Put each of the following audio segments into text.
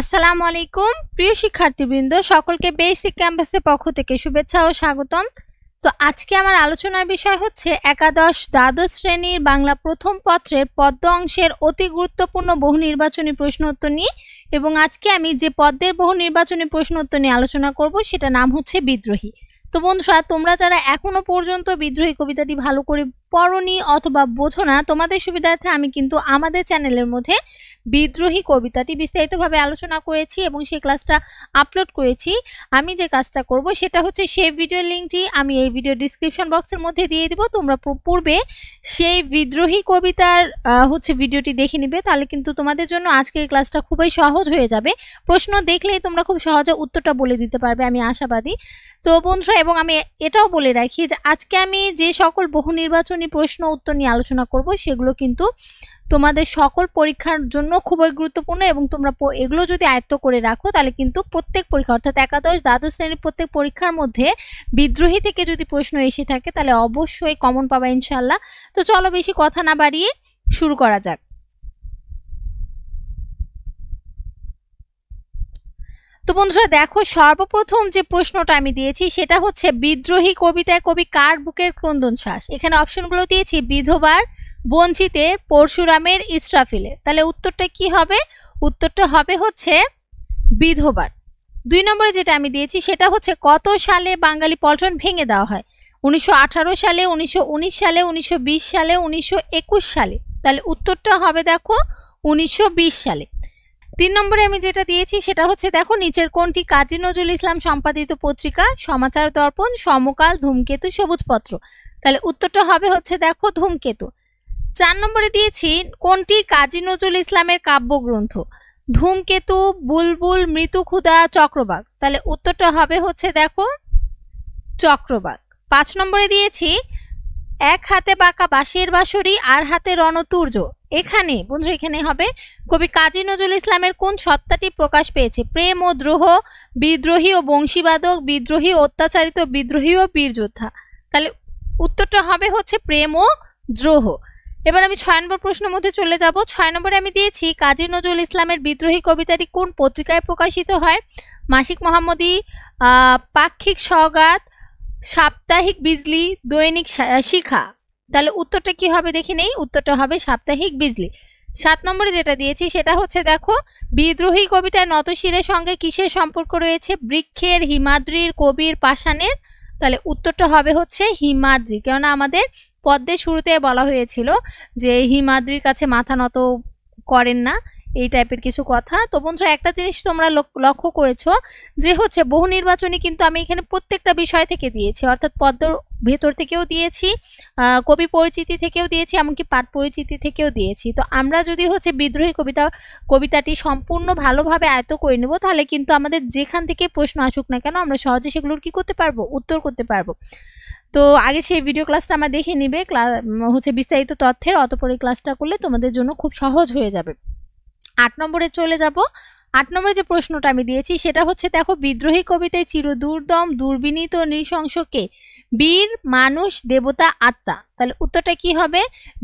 আসসালামু আলাইকুম প্রিয় শিক্ষার্থীবৃন্দ সকলকে বেসিক ক্যাম্পাসের পক্ষ থেকে শুভেচ্ছা ও স্বাগতম তো আজকে আমার আলোচনার বিষয় হচ্ছে একাদশ দ্বাদশ শ্রেণীর বাংলা প্রথম পত্রের পদ্ম অংশের অতি গুরুত্বপূর্ণ বহু নির্বাচনী প্রশ্ন উত্তর নিয়ে এবং আজকে আমি যে পদ্মের বহু নির্বাচনী প্রশ্ন উত্তর নিয়ে আলোচনা করব সেটা নাম হচ্ছে বিদ্রোহী তো বন্ধুরা তোমরা যারা এখনও পর্যন্ত বিদ্রোহী কবিতাটি ভালো করে পড়নি অথবা বোঝো না তোমাদের সুবিধার্থে আমি কিন্তু আমাদের চ্যানেলের মধ্যে বিদ্রোহী কবিতাটি বিস্তারিতভাবে আলোচনা করেছি এবং সেই ক্লাসটা আপলোড করেছি আমি যে কাজটা করব সেটা হচ্ছে সেই ভিডিও লিঙ্কটি আমি এই ভিডিও ডিসক্রিপশন বক্সের মধ্যে দিয়ে দিব তোমরা পূর্বে সেই বিদ্রোহী কবিতার হচ্ছে ভিডিওটি দেখে নিবে তাহলে কিন্তু তোমাদের জন্য আজকের ক্লাসটা খুবই সহজ হয়ে যাবে প্রশ্ন দেখলেই তোমরা খুব সহজে উত্তরটা বলে দিতে পারবে আমি আশাবাদী তো বন্ধুরা এবং আমি এটাও বলে রাখি যে আজকে আমি যে সকল বহু নির্বাচন নিয়ে প্রশ্ন উত্তর নিয়ে আলোচনা করব সেগুলো কিন্তু তোমাদের সকল পরীক্ষার জন্য খুবই গুরুত্বপূর্ণ এবং তোমরা এগুলো যদি আয়ত্ত করে রাখো তাহলে কিন্তু প্রত্যেক পরীক্ষা অর্থাৎ একাদশ দ্বাদশ শ্রেণীর প্রত্যেক পরীক্ষার মধ্যে বিদ্রোহী থেকে যদি প্রশ্ন এসে থাকে তাহলে অবশ্যই কমন পাবা ইনশাল্লাহ তো চলো বেশি কথা না বাড়িয়ে শুরু করা যাক তো বন্ধুরা দেখো সর্বপ্রথম যে প্রশ্নটা আমি দিয়েছি সেটা হচ্ছে বিদ্রোহী কবিতায় কবি কার বুকের ক্রন্দন শ্বাস এখানে অপশনগুলো দিয়েছি বিধবার বঞ্চিতে পরশুরামের ইসরাফিলে তাহলে উত্তরটা কি হবে উত্তরটা হবে হচ্ছে বিধবার দুই নম্বরে যেটা আমি দিয়েছি সেটা হচ্ছে কত সালে বাঙালি পল্টন ভেঙে দেওয়া হয় উনিশশো সালে উনিশশো সালে উনিশশো সালে উনিশশো সালে তাহলে উত্তরটা হবে দেখো উনিশশো সালে তিন নম্বরে আমি যেটা দিয়েছি সেটা হচ্ছে দেখো নিচের কোনটি কাজী নজরুল ইসলাম সম্পাদিত পত্রিকা সমাচার দর্পণ সমকাল ধূমকেতু সবুজপত্র তাহলে উত্তরটা হবে হচ্ছে দেখো ধূমকেতু চার নম্বরে দিয়েছি কোনটি কাজী নজরুল ইসলামের কাব্যগ্রন্থ ধূমকেতু বুলবুল মৃত্যু ক্ষুদা চক্রবাক তাহলে উত্তরটা হবে হচ্ছে দেখো চক্রবাক পাঁচ নম্বরে দিয়েছি এক হাতে বাঁকা বাঁশের বাঁশরি আর হাতে রণতুর্য এখানে বন্ধু এখানে হবে কবি কাজী নজরুল ইসলামের কোন সত্তাটি প্রকাশ পেয়েছে প্রেম ও দ্রোহ বিদ্রোহী ও বংশীবাদক বিদ্রোহী অত্যাচারিত বিদ্রোহী ও বীরযোদ্ধা তাহলে উত্তরটা হবে হচ্ছে প্রেম ও দ্রোহ এবার আমি ছয় নম্বর প্রশ্নের মধ্যে চলে যাব ছয় নম্বরে আমি দিয়েছি কাজী নজরুল ইসলামের বিদ্রোহী কবিতাটি কোন পত্রিকায় প্রকাশিত হয় মাসিক মোহাম্মদী পাক্ষিক সওগাত সাপ্তাহিক বিজলি দৈনিক শিখা তাহলে উত্তরটা কি হবে দেখি নেই উত্তরটা হবে সাপ্তাহিক বিজলি সাত নম্বরে যেটা দিয়েছি সেটা হচ্ছে দেখো বিদ্রোহী কবিতায় নতশিরের সঙ্গে কিসের সম্পর্ক রয়েছে বৃক্ষের হিমাদ্রির কবির পাশানের তাহলে উত্তরটা হবে হচ্ছে হিমাদ্রি কেননা আমাদের পদ্মের শুরুতে বলা হয়েছিল যে হিমাদ্রির কাছে মাথা নত করেন না এই টাইপের কিছু কথা তো বন্ধুরা একটা জিনিস তোমরা লক্ষ্য করেছো যে হচ্ছে বহু নির্বাচনী কিন্তু আমি এখানে প্রত্যেকটা বিষয় থেকে দিয়েছি অর্থাৎ পদ্মর ভেতর থেকেও দিয়েছি কবি পরিচিতি থেকেও দিয়েছি এমনকি পাঠ পরিচিতি থেকেও দিয়েছি তো আমরা যদি হচ্ছে বিদ্রোহী কবিতা কবিতাটি সম্পূর্ণ ভালোভাবে আয়ত্ত করে নেব তাহলে কিন্তু আমাদের যেখান থেকে প্রশ্ন আসুক না কেন আমরা সহজে সেগুলোর কি করতে পারবো উত্তর করতে পারবো তো আগে সেই ভিডিও ক্লাসটা আমার দেখে নিবে ক্লাস হচ্ছে বিস্তারিত তথ্যের অতপরে ক্লাসটা করলে তোমাদের জন্য খুব সহজ হয়ে যাবে আট নম্বরে চলে যাব আট নম্বরে যে প্রশ্নটা আমি দিয়েছি সেটা হচ্ছে দেখো বিদ্রোহী কবিতায় চিরদুর্দম দুর্বিনীত নৃশংসকে বীর মানুষ দেবতা আত্মা তাহলে উত্তরটা কি হবে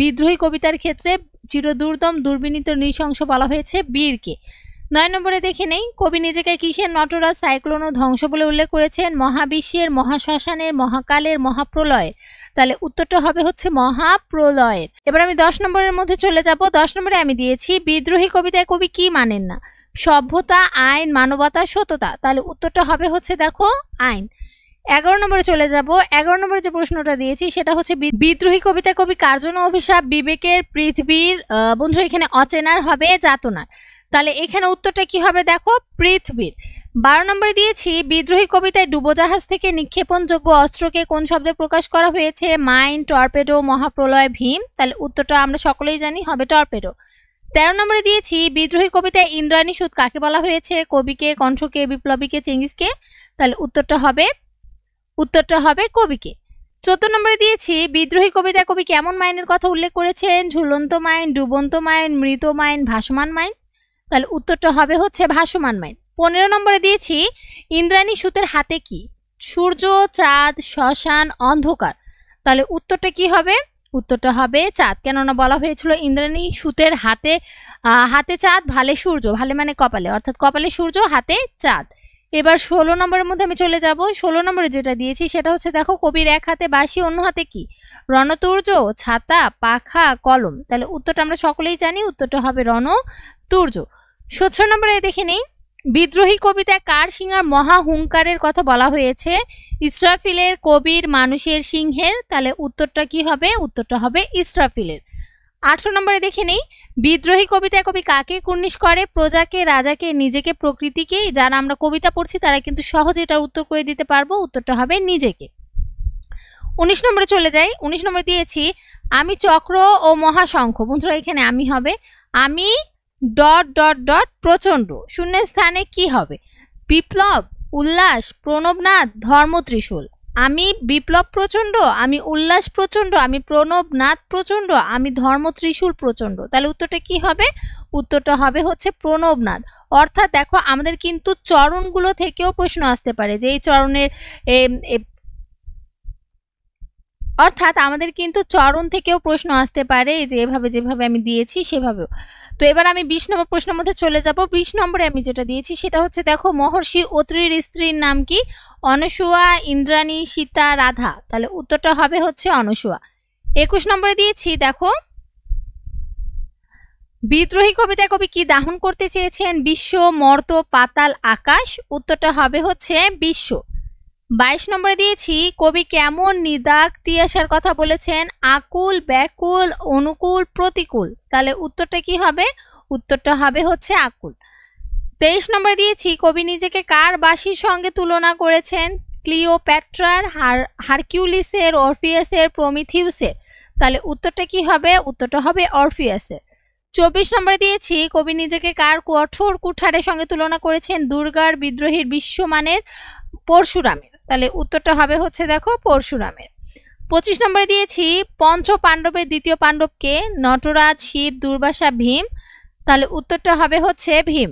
বিদ্রোহী কবিতার ক্ষেত্রে চিরদুর্দম দুর্বিনীত নৃশংস বলা হয়েছে বীরকে নয় নম্বরে দেখে নেই কবি নিজেকে কিসের নটরা সাইক্লোন ও ধ্বংস বলে উল্লেখ করেছেন মহাবিশ্বের মহাশ্মশানের মহাকালের মহাপ্রলয় তাহলে উত্তরটা হবে হচ্ছে মহাপ্রলয়ের এবার আমি দশ নম্বরের মধ্যে চলে যাব দশ নম্বরে আমি দিয়েছি বিদ্রোহী কবিতায় কবি কি মানেন না সভ্যতা আইন মানবতা সততা তাহলে উত্তরটা হবে হচ্ছে দেখো আইন এগারো নম্বরে চলে যাব এগারো নম্বরে যে প্রশ্নটা দিয়েছি সেটা হচ্ছে বিদ্রোহী কবিতা কবি কার্জন অভিশাপ বিবেকের পৃথিবীর বন্ধু এখানে অচেনার হবে যাতনার তাহলে এখানে উত্তরটা কি হবে দেখো পৃথিবীর বারো নম্বরে দিয়েছি বিদ্রোহী কবিতায় ডুবোজাহাজ থেকে নিক্ষেপণযোগ্য অস্ত্রকে কোন শব্দে প্রকাশ করা হয়েছে মাইন টর্পেডো মহাপ্রলয় ভীম তাহলে উত্তরটা আমরা সকলেই জানি হবে টর্পেডো তেরো নম্বরে দিয়েছি বিদ্রোহী কবিতায় ইন্দ্রাণী সুদ কাকে বলা হয়েছে কবিকে কণ্ঠকে বিপ্লবীকে চেঙ্গিসকে তাহলে উত্তরটা হবে উত্তরটা হবে কবিকে চোদ্দ নম্বরে দিয়েছি বিদ্রোহী কবিতায় কবি কেমন মাইনের কথা উল্লেখ করেছেন ঝুলন্ত মাইন ডুবন্ত মাইন মৃত মাইন ভাসমান মাইন তাহলে উত্তরটা হবে হচ্ছে ভাসমান মাইন পনেরো নম্বরে দিয়েছি ইন্দ্রাণী সুতের হাতে কি সূর্য চাঁদ শ্মশান অন্ধকার তাহলে উত্তরটা কি হবে উত্তরটা হবে চাঁদ কেননা বলা হয়েছিল ইন্দ্রাণী সুতের হাতে হাতে চাঁদ ভালে সূর্য ভালে মানে কপালে অর্থাৎ কপালে সূর্য হাতে চাঁদ এবার ষোলো নম্বরের মধ্যে আমি চলে যাব ষোলো নম্বরে যেটা দিয়েছি সেটা হচ্ছে দেখো কবির এক হাতে বাসি অন্য হাতে কি রণতুর্য ছাতা পাখা কলম তাহলে উত্তরটা আমরা সকলেই জানি উত্তরটা হবে রণতূর্য সতেরো নম্বরে দেখে নেই বিদ্রোহী কবিতায় কার সিংহার মহা হুঙ্কারের কথা বলা হয়েছে ইসরাফিলের কবির মানুষের সিংহের তাহলে উত্তরটা কি হবে উত্তরটা হবে ইসরাফিলের আঠেরো নম্বরে দেখে নেই বিদ্রোহী কবিতায় কবি কাকে কুর্নিশ করে প্রজাকে রাজাকে নিজেকে প্রকৃতিকে যারা আমরা কবিতা পড়ছি তারা কিন্তু সহজে এটার উত্তর করে দিতে পারবো উত্তরটা হবে নিজেকে উনিশ নম্বরে চলে যাই উনিশ নম্বরে দিয়েছি আমি চক্র ও মহাশঙ্খ বন্ধুরা এখানে আমি হবে আমি ডট ডট ডট প্রচণ্ড শূন্যের স্থানে কি হবে বিপ্লব উল্লাস প্রণবনাথ ধর্মত্রিশূল আমি বিপ্লব প্রচণ্ড আমি উল্লাস প্রচণ্ড আমি প্রণবনাথ প্রচণ্ড আমি ধর্ম ত্রিশূল প্রচণ্ড তাহলে উত্তরটা কি হবে উত্তরটা হবে হচ্ছে প্রণবনাথ অর্থাৎ দেখো আমাদের কিন্তু চরণগুলো থেকেও প্রশ্ন আসতে পারে যে এই চরণের অর্থাৎ আমাদের কিন্তু চরণ থেকেও প্রশ্ন আসতে পারে যে এভাবে যেভাবে আমি দিয়েছি সেভাবেও তো এবার আমি বিশ নম্বর প্রশ্নের মধ্যে চলে যাব বিশ নম্বরে আমি যেটা দিয়েছি সেটা হচ্ছে দেখো মহর্ষি অত্রির স্ত্রীর নাম কি অনসুয়া ইন্দ্রাণী সীতা রাধা তাহলে উত্তরটা হবে হচ্ছে অনসুয়া একুশ নম্বরে দিয়েছি দেখো বিদ্রোহী কবিতায় কবি কি দাহন করতে চেয়েছেন বিশ্ব মর্ত পাতাল আকাশ উত্তরটা হবে হচ্ছে বিশ্ব বাইশ নম্বরে দিয়েছি কবি কেমন নিদাক তিয়াসার কথা বলেছেন আকুল ব্যাকুল অনুকূল প্রতিকূল তাহলে উত্তরটা কি হবে উত্তরটা হবে হচ্ছে আকুল তেইশ নম্বরে দিয়েছি কবি নিজেকে কার বাসির সঙ্গে তুলনা করেছেন ক্লিওপ্যাট্রার হার হারকিউলিসের অরফিয়াসের প্রমিথিউসের তাহলে উত্তরটা কি হবে উত্তরটা হবে অরফিয়াসের চব্বিশ নম্বরে দিয়েছি কবি নিজেকে কার কঠোর কুঠারের সঙ্গে তুলনা করেছেন দুর্গার বিদ্রোহীর বিশ্বমানের পরশুরামের তাহলে উত্তরটা হবে হচ্ছে দেখো পরশুরামের পঁচিশ নম্বরে দিয়েছি পঞ্চ পাণ্ডবের দ্বিতীয় পাণ্ডবকে নটরাজ শিব দুর্বাসা ভীম তাহলে উত্তরটা হবে হচ্ছে ভীম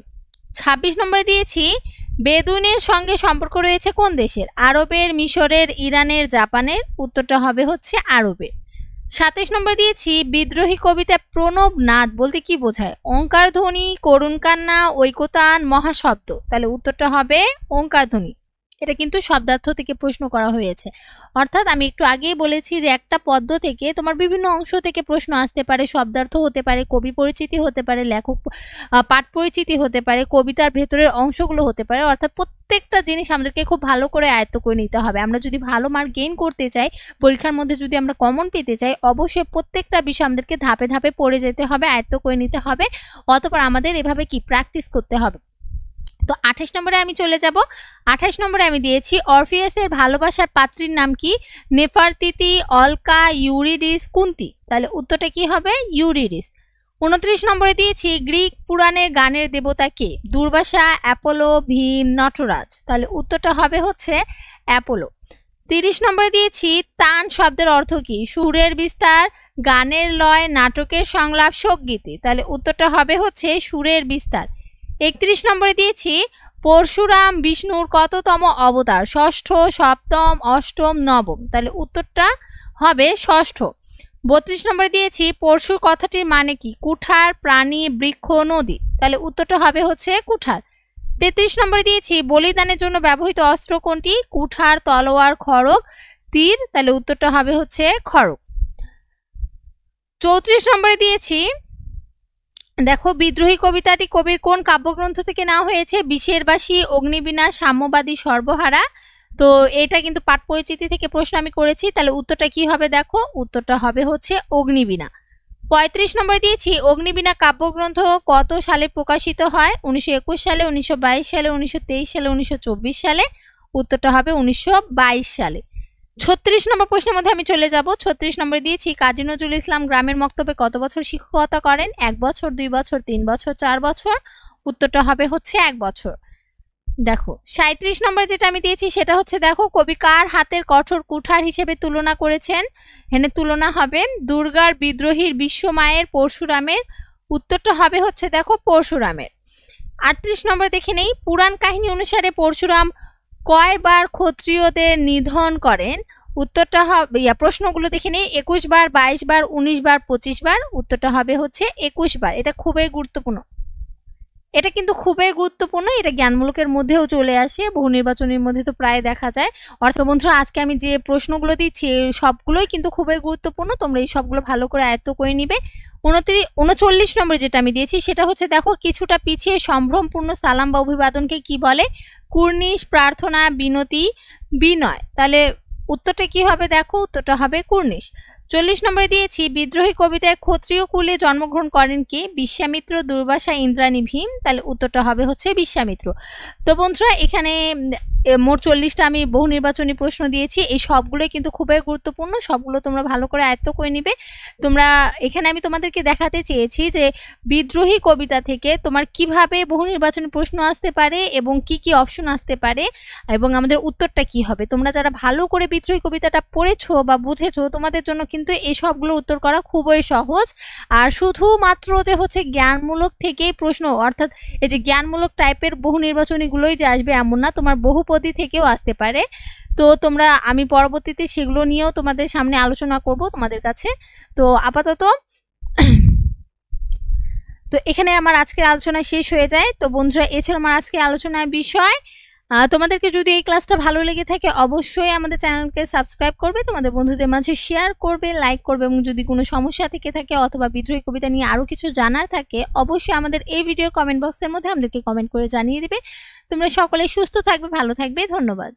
২৬ নম্বরে দিয়েছি বেদুনের সঙ্গে সম্পর্ক রয়েছে কোন দেশের আরবের মিশরের ইরানের জাপানের উত্তরটা হবে হচ্ছে আরবের সাতাশ নম্বর দিয়েছি বিদ্রোহী কবিতা প্রণব নাদ বলতে কি বোঝায় অঙ্কার ধ্বনি করুণ কান্না ঐকতান মহাশব্দ তাহলে উত্তরটা হবে অঙ্কার ধ্বনি এটা কিন্তু শব্দার্থ থেকে প্রশ্ন করা হয়েছে অর্থাৎ আমি একটু আগেই বলেছি যে একটা পদ্ম থেকে তোমার বিভিন্ন অংশ থেকে প্রশ্ন আসতে পারে শব্দার্থ হতে পারে কবি পরিচিতি হতে পারে লেখক পাঠ পরিচিতি হতে পারে কবিতার ভেতরের অংশগুলো হতে পারে অর্থাৎ প্রত্যেকটা জিনিস আমাদেরকে খুব ভালো করে আয়ত্ত করে নিতে হবে আমরা যদি ভালো মার্ক গেইন করতে চাই পরীক্ষার মধ্যে যদি আমরা কমন পেতে চাই অবশ্যই প্রত্যেকটা বিষয় আমাদেরকে ধাপে ধাপে পড়ে যেতে হবে আয়ত্ত করে নিতে হবে অতপর আমাদের এভাবে কি প্র্যাকটিস করতে হবে তো আঠাশ নম্বরে আমি চলে যাব আঠাশ নম্বরে আমি দিয়েছি অরফিয়াসের ভালোবাসার পাত্রীর নাম কি নেফারতিতি অলকা ইউরিডিস কুন্তি তাহলে উত্তরটা কি হবে ইউরিডিস উনত্রিশ নম্বরে দিয়েছি গ্রিক পুরাণের গানের দেবতা কে দুর্বাসা অ্যাপোলো ভীম নটরাজ তাহলে উত্তরটা হবে হচ্ছে অ্যাপোলো তিরিশ নম্বরে দিয়েছি তান শব্দের অর্থ কি সুরের বিস্তার গানের লয় নাটকের সংলাপ শোকগীতি তাহলে উত্তরটা হবে হচ্ছে সুরের বিস্তার একত্রিশ নম্বরে দিয়েছি পরশুরাম বিষ্ণুর কততম অবতার ষষ্ঠ সপ্তম অষ্টম নবম তাহলে উত্তরটা হবে ষষ্ঠ বত্রিশ নম্বরে দিয়েছি পরশুর কথাটির মানে কি কুঠার প্রাণী বৃক্ষ নদী তাহলে উত্তরটা হবে হচ্ছে কুঠার তেত্রিশ নম্বরে দিয়েছি বলিদানের জন্য ব্যবহৃত অস্ত্র কোনটি কুঠার তলোয়ার খড়গ তীর তাহলে উত্তরটা হবে হচ্ছে খড়গ চৌত্রিশ নম্বরে দিয়েছি দেখো বিদ্রোহী কবিতাটি কবির কোন কাব্যগ্রন্থ থেকে নেওয়া হয়েছে বিশ্বেরবাসী অগ্নিবীণা সাম্যবাদী সর্বহারা তো এটা কিন্তু পাঠ পরিচিতি থেকে প্রশ্ন আমি করেছি তাহলে উত্তরটা কি হবে দেখো উত্তরটা হবে হচ্ছে অগ্নিবীণা পঁয়ত্রিশ নম্বরে দিয়েছি অগ্নিবীণা কাব্যগ্রন্থ কত সালে প্রকাশিত হয় উনিশশো সালে উনিশশো সালে উনিশশো সালে উনিশশো সালে উত্তরটা হবে উনিশশো সালে ছত্রিশ নম্বর প্রশ্নের মধ্যে আমি চলে যাব ছত্রিশ নম্বরে দিয়েছি কাজী নজরুল ইসলাম গ্রামের মক্তব্যে কত বছর শিক্ষকতা করেন এক বছর দুই বছর তিন বছর চার বছর উত্তরটা হবে হচ্ছে এক বছর দেখো সাঁত্রিশ নম্বর যেটা আমি দিয়েছি সেটা হচ্ছে দেখো কবি কার হাতের কঠোর কুঠার হিসেবে তুলনা করেছেন এখানে তুলনা হবে দুর্গার বিদ্রোহীর বিশ্বমায়ের পরশুরামের উত্তরটা হবে হচ্ছে দেখো পরশুরামের আটত্রিশ নম্বর দেখে নেই পুরাণ কাহিনী অনুসারে পরশুরাম কয়বার ক্ষত্রিয়দের নিধন করেন উত্তরটা হবে ইয়া প্রশ্নগুলো দেখে নিই একুশ বার বাইশ বার উনিশ বার পঁচিশ বার উত্তরটা হবে হচ্ছে একুশ বার এটা খুবই গুরুত্বপূর্ণ এটা কিন্তু খুবই গুরুত্বপূর্ণ এটা জ্ঞানমূলকের মধ্যেও চলে আসে বহু নির্বাচনের মধ্যে তো প্রায় দেখা যায় অর্থমন্ত্র বন্ধুরা আজকে আমি যে প্রশ্নগুলো দিচ্ছি সবগুলোই কিন্তু খুবই গুরুত্বপূর্ণ তোমরা এই সবগুলো ভালো করে আয়ত্ত করে নিবে উনত্রিশ উনচল্লিশ নম্বরে যেটা আমি দিয়েছি সেটা হচ্ছে দেখো কিছুটা পিছিয়ে সম্ভ্রমপূর্ণ সালাম বা অভিবাদনকে কি বলে কুর্নিশ প্রার্থনা বিনতি বিনয় তাহলে উত্তরটা কি হবে দেখো উত্তরটা হবে কুর্নিশ চল্লিশ নম্বরে দিয়েছি বিদ্রোহী কবিতায় ক্ষত্রিয় কুলে জন্মগ্রহণ করেন কে বিশ্বামিত্র দুর্বাসা ইন্দ্রাণী ভীম তাহলে উত্তরটা হবে হচ্ছে বিশ্বামিত্র তো বন্ধুরা এখানে মোট চল্লিশটা আমি বহু নির্বাচনী প্রশ্ন দিয়েছি এই সবগুলোই কিন্তু খুবই গুরুত্বপূর্ণ সবগুলো তোমরা ভালো করে আয়ত্ত করে নিবে তোমরা এখানে আমি তোমাদেরকে দেখাতে চেয়েছি যে বিদ্রোহী কবিতা থেকে তোমার কিভাবে বহু নির্বাচনী প্রশ্ন আসতে পারে এবং কি কি অপশন আসতে পারে এবং আমাদের উত্তরটা কি হবে তোমরা যারা ভালো করে বিদ্রোহী কবিতাটা পড়েছো বা বুঝেছো তোমাদের জন্য কিন্তু এই উত্তর করা খুবই সহজ আর শুধুমাত্র যে হচ্ছে জ্ঞানমূলক থেকেই প্রশ্ন অর্থাৎ এই যে জ্ঞানমূলক টাইপের বহু নির্বাচনীগুলোই যে আসবে এমন না তোমার বহুপতি থেকেও আসতে পারে তো তোমরা আমি পরবর্তীতে সেগুলো নিয়েও তোমাদের সামনে আলোচনা করব তোমাদের কাছে তো আপাতত তো এখানে আমার আজকের আলোচনা শেষ হয়ে যায় তো বন্ধুরা এছাড়া আমার আজকের আলোচনার বিষয় তোমাদেরকে যদি এই ক্লাসটা ভালো লেগে থাকে অবশ্যই আমাদের চ্যানেলকে সাবস্ক্রাইব করবে তোমাদের বন্ধুদের মাঝে শেয়ার করবে লাইক করবে এবং যদি কোনো সমস্যা থেকে থাকে অথবা বিদ্রোহী কবিতা নিয়ে আরও কিছু জানার থাকে অবশ্যই আমাদের এই ভিডিওর কমেন্ট বক্সের মধ্যে আমাদেরকে কমেন্ট করে জানিয়ে দেবে তোমরা সকলে সুস্থ থাকবে ভালো থাকবে ধন্যবাদ